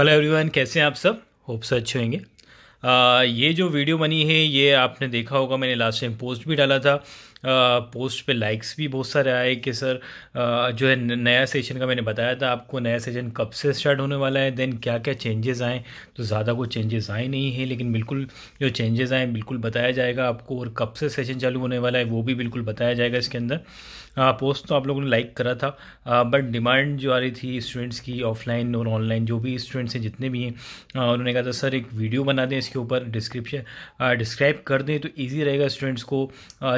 hello everyone कैसे हैं आप सब होप से अच्छे होंगे ये जो वीडियो बनी है ये आपने देखा होगा मैंने लास्ट टाइम पोस्ट भी डाला था पोस्ट पे लाइक्स भी बहुत सारे आए कि सर जो है नया सेशन का मैंने बताया था आपको नया सेशन कब से स्टार्ट होने वाला है देन क्या क्या चेंजेस आए तो ज़्यादा कोई चेंजेस आए नहीं है लेकिन बिल्कुल जो चेंजेस आए बिल्कुल बताया जाएगा आपको और कब से सेशन चालू होने वाला है वो भी बिल्कुल बताया जाएगा इसके अंदर पोस्ट तो आप लोगों ने लाइक करा था बट डिमांड जो आ रही थी स्टूडेंट्स की ऑफलाइन और ऑनलाइन जो भी स्टूडेंट्स हैं जितने भी हैं उन्होंने कहा था सर एक वीडियो बना दें इसके ऊपर डिस्क्रिप्शन डिस्क्राइब कर दें तो ईजी रहेगा स्टूडेंट्स को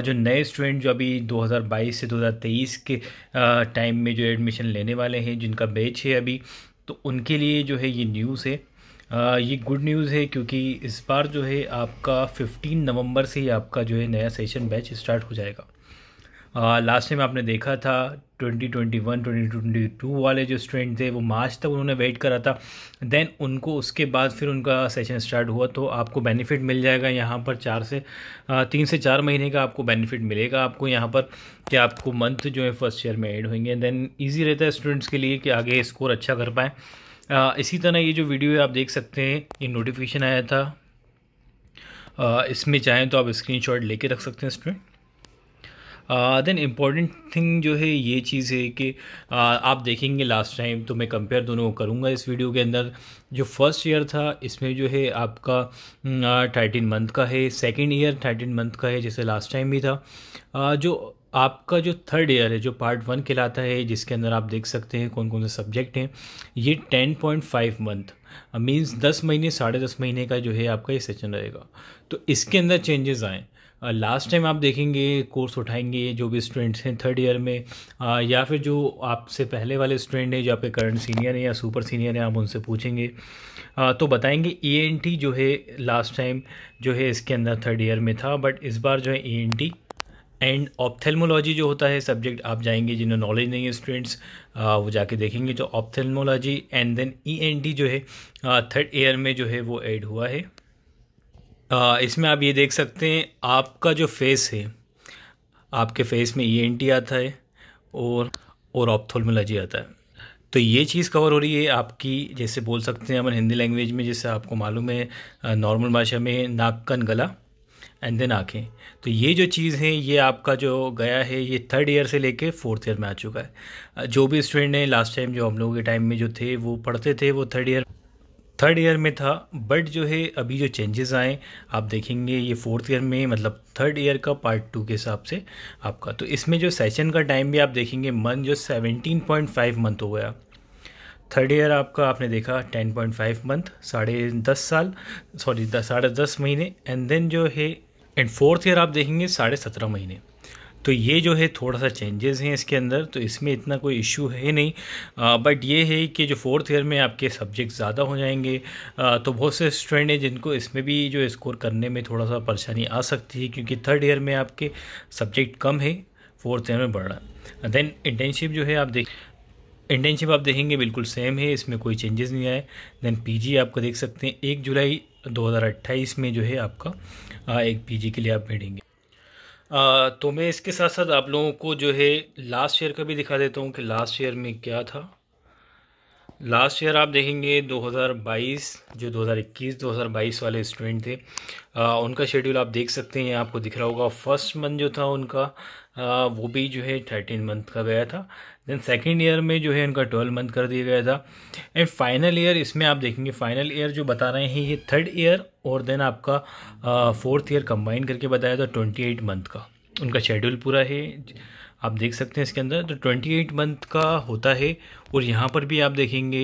जो नए स्टूडेंट जो अभी 2022 से 2023 के टाइम में जो एडमिशन लेने वाले हैं जिनका बैच है अभी तो उनके लिए जो है ये न्यूज़ है ये गुड न्यूज़ है क्योंकि इस बार जो है आपका 15 नवंबर से ही आपका जो है नया सेशन बैच स्टार्ट हो जाएगा लास्ट uh, टाइम आपने देखा था 2021 2022 वाले जो स्टूडेंट थे वो मार्च तक उन्होंने वेट करा था देन उनको उसके बाद फिर उनका सेशन स्टार्ट हुआ तो आपको बेनिफिट मिल जाएगा यहाँ पर चार से uh, तीन से चार महीने का आपको बेनिफिट मिलेगा आपको यहाँ पर कि आपको मंथ जो है फर्स्ट ईयर में एड होंगे देन ईजी रहता है स्टूडेंट्स के लिए कि आगे स्कोर अच्छा कर पाएँ uh, इसी तरह ये जो वीडियो है आप देख सकते हैं ये नोटिफिकेशन आया था इसमें चाहें तो आप स्क्रीन लेके रख सकते हैं स्टूडेंट देन इम्पॉर्टेंट थिंग जो है ये चीज़ है कि uh, आप देखेंगे लास्ट टाइम तो मैं कंपेयर दोनों को करूँगा इस वीडियो के अंदर जो फर्स्ट ईयर था इसमें जो है आपका थर्टीन uh, मंथ का है सेकेंड ईयर थर्टीन मंथ का है जैसे लास्ट टाइम भी था uh, जो आपका जो थर्ड ईयर है जो पार्ट वन कहलाता है जिसके अंदर आप देख सकते हैं कौन कौन से सब्जेक्ट हैं ये ten point five month means दस महीने साढ़े दस महीने का जो है आपका ये सेशन रहेगा तो इसके अंदर चेंजेस आएँ लास्ट टाइम आप देखेंगे कोर्स उठाएंगे जो भी स्टूडेंट्स हैं थर्ड ईयर में आ, या फिर जो आपसे पहले वाले स्टूडेंट हैं जो आपके करंट सीनियर हैं या सुपर सीनियर हैं आप उनसे पूछेंगे आ, तो बताएंगे ई जो है लास्ट टाइम जो है इसके अंदर थर्ड ईयर में था बट इस बार जो है ई एंड ऑप्थेलमोलॉजी जो होता है सब्जेक्ट आप जाएंगे जिन्हें नॉलेज नहीं है स्टूडेंट्स वो जाके देखेंगे जो ऑप्थेलमोलॉजी एंड देन ई जो है थर्ड ईयर में जो है वो ऐड हुआ है इसमें आप ये देख सकते हैं आपका जो फेस है आपके फेस में ई एन आता है और और ऑप्थोलमोलॉजी आता है तो ये चीज़ कवर हो रही है आपकी जैसे बोल सकते हैं अपन हिंदी लैंग्वेज में जैसे आपको मालूम है नॉर्मल भाषा में नाक कन गला एंड देन आँखें तो ये जो चीज़ है ये आपका जो गया है ये थर्ड ईयर से लेके फोर्थ ईयर में आ चुका है जो भी स्टूडेंट हैं लास्ट टाइम जो हम लोगों के टाइम में जो थे वो पढ़ते थे वो थर्ड ईयर थर्ड ईयर में था बट जो है अभी जो चेंजेस आए आप देखेंगे ये फोर्थ ईयर में मतलब थर्ड ईयर का पार्ट टू के हिसाब से आपका तो इसमें जो सेशन का टाइम भी आप देखेंगे मंथ जो 17.5 मंथ हो गया थर्ड ईयर आपका आपने देखा 10.5 मंथ साढ़े दस साल सॉरी साढ़े दस महीने एंड देन जो है एंड फोर्थ ईयर आप देखेंगे साढ़े सत्रह महीने तो ये जो है थोड़ा सा चेंजेस हैं इसके अंदर तो इसमें इतना कोई इशू है नहीं आ, बट ये है कि जो फोर्थ ईयर में आपके सब्जेक्ट ज़्यादा हो जाएंगे आ, तो बहुत से स्टूडेंट हैं जिनको इसमें भी जो स्कोर करने में थोड़ा सा परेशानी आ सकती है क्योंकि थर्ड ईयर में आपके सब्जेक्ट कम है फोर्थ ईयर में बढ़ रहा है देन इंटर्नशिप जो है आप देख इंटर्नशिप आप देखेंगे बिल्कुल सेम है इसमें कोई चेंजेस नहीं आए देन पीजी आपको देख सकते हैं एक जुलाई 2028 में जो है आपका एक पीजी के लिए आप बैठेंगे तो मैं इसके साथ साथ आप लोगों को जो है लास्ट ईयर का भी दिखा देता हूँ कि लास्ट ईयर में क्या था लास्ट ईयर आप देखेंगे 2022 जो 2021 2022 वाले स्टूडेंट थे आ, उनका शेड्यूल आप देख सकते हैं आपको दिख रहा होगा फर्स्ट मंथ जो था उनका आ, वो भी जो है थर्टीन मंथ का गया था देन सेकेंड ईयर में जो है उनका ट्वेल्व मंथ कर दिया गया था एंड फाइनल ईयर इसमें आप देखेंगे फाइनल ईयर जो बता रहे हैं ये थर्ड ईयर और देन आपका फोर्थ ईयर कंबाइन करके बताया था ट्वेंटी एट मंथ का उनका शेड्यूल पूरा है आप देख सकते हैं इसके अंदर तो ट्वेंटी एट मंथ का होता है और यहाँ पर भी आप देखेंगे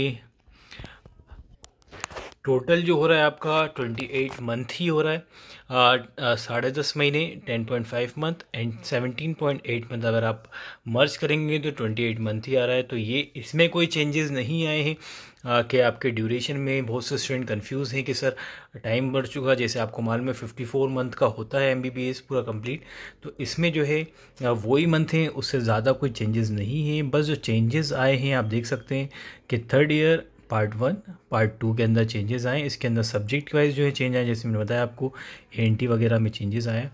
टोटल जो हो रहा है आपका ट्वेंटी एट मंथ ही हो रहा है साढ़े दस महीने ten point five month and seventeen point eight month अगर आप मर्ज करेंगे तो ट्वेंटी एट मंथ ही आ रहा है तो ये इसमें कोई चेंजेस नहीं आए हैं कि आपके ड्यूरेशन में बहुत से स्टूडेंट कंफ्यूज हैं कि सर टाइम बढ़ चुका जैसे आपको मालूम है 54 मंथ का होता है एस पूरा कंप्लीट तो इसमें जो है वही मंथ हैं उससे ज़्यादा कोई चेंजेस नहीं हैं बस जो चेंजेस आए हैं आप देख सकते हैं कि third year part one part two के अंदर चेंजेस आए इसके अंदर सब्जेक्ट वाइज जो है चेंज आए जैसे मैंने बताया आपको एन टी वगैरह में चेंजेस आए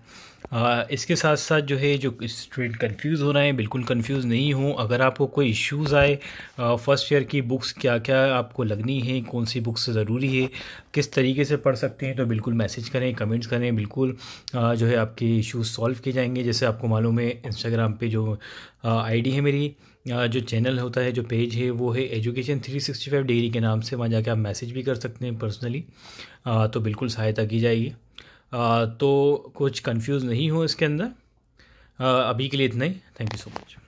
इसके साथ साथ जो है जो स्टूडेंट कंफ्यूज हो रहे हैं बिल्कुल कंफ्यूज नहीं हो अगर आपको कोई इश्यूज आए फर्स्ट ईयर की बुक्स क्या क्या आपको लगनी है कौन सी बुक्स ज़रूरी है किस तरीके से पढ़ सकते हैं तो बिल्कुल मैसेज करें कमेंट्स करें बिल्कुल आ, जो है आपके इश्यूज़ सॉल्व किए जाएंगे जैसे आपको मालूम है इंस्टाग्राम पे जो आईडी है मेरी जो चैनल होता है जो पेज है वो है एजुकेशन 365 डिग्री के नाम से वहाँ जाके आप मैसेज भी कर सकते हैं पर्सनली तो बिल्कुल सहायता की जाएगी तो कुछ कंफ्यूज नहीं हो इसके अंदर अभी के लिए इतना ही थैंक यू सो मच